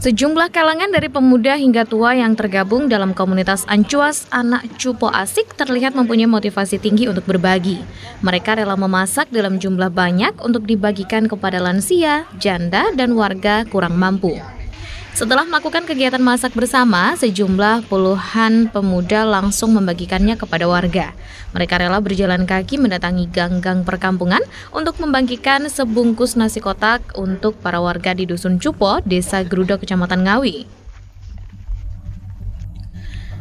Sejumlah kalangan dari pemuda hingga tua yang tergabung dalam komunitas Ancuas Anak Cupo Asik terlihat mempunyai motivasi tinggi untuk berbagi. Mereka rela memasak dalam jumlah banyak untuk dibagikan kepada lansia, janda, dan warga kurang mampu. Setelah melakukan kegiatan masak bersama, sejumlah puluhan pemuda langsung membagikannya kepada warga. Mereka rela berjalan kaki mendatangi gang-gang perkampungan untuk membagikan sebungkus nasi kotak untuk para warga di Dusun Cupo, Desa Gerudo, Kecamatan Ngawi.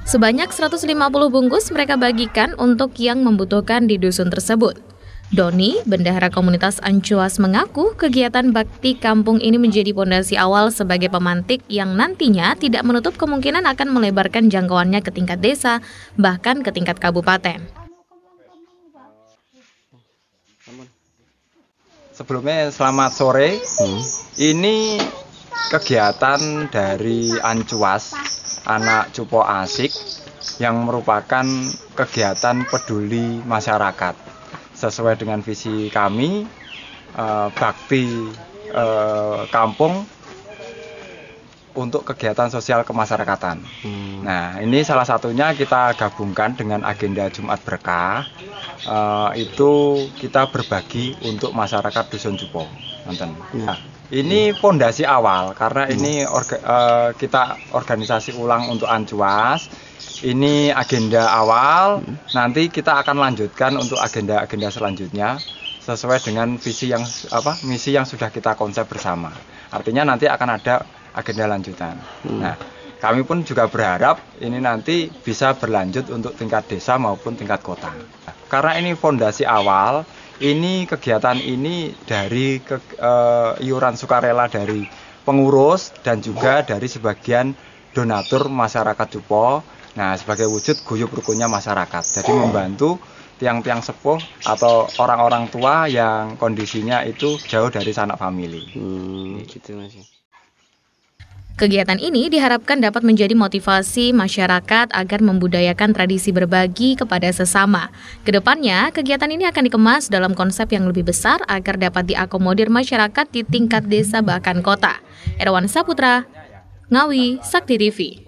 Sebanyak 150 bungkus mereka bagikan untuk yang membutuhkan di dusun tersebut. Doni, Bendahara Komunitas Ancuas mengaku kegiatan bakti kampung ini menjadi pondasi awal sebagai pemantik yang nantinya tidak menutup kemungkinan akan melebarkan jangkauannya ke tingkat desa, bahkan ke tingkat kabupaten. Sebelumnya selamat sore. Hmm. Ini kegiatan dari Ancuas, anak Cupo Asik yang merupakan kegiatan peduli masyarakat sesuai dengan visi kami uh, bakti uh, kampung untuk kegiatan sosial kemasyarakatan. Hmm. Nah, ini salah satunya kita gabungkan dengan agenda Jumat Berkah. Uh, itu kita berbagi untuk masyarakat Dusun Jupo. Nonton. Hmm. Nah. Ini fondasi awal karena hmm. ini orga, uh, kita organisasi ulang untuk Anjuas. Ini agenda awal. Hmm. Nanti kita akan lanjutkan untuk agenda-agenda selanjutnya sesuai dengan visi yang apa misi yang sudah kita konsep bersama. Artinya nanti akan ada agenda lanjutan. Hmm. Nah, kami pun juga berharap ini nanti bisa berlanjut untuk tingkat desa maupun tingkat kota. Karena ini fondasi awal, ini kegiatan ini dari ke, uh, iuran sukarela dari pengurus dan juga dari sebagian donatur masyarakat Cupo. Nah, sebagai wujud guyup rukunnya masyarakat. Jadi membantu tiang-tiang sepuh atau orang-orang tua yang kondisinya itu jauh dari sanak famili. Hmm, gitu Mas. Kegiatan ini diharapkan dapat menjadi motivasi masyarakat agar membudayakan tradisi berbagi kepada sesama. Kedepannya, kegiatan ini akan dikemas dalam konsep yang lebih besar agar dapat diakomodir masyarakat di tingkat desa bahkan kota. Erwan Saputra, Ngawi, Sakti TV.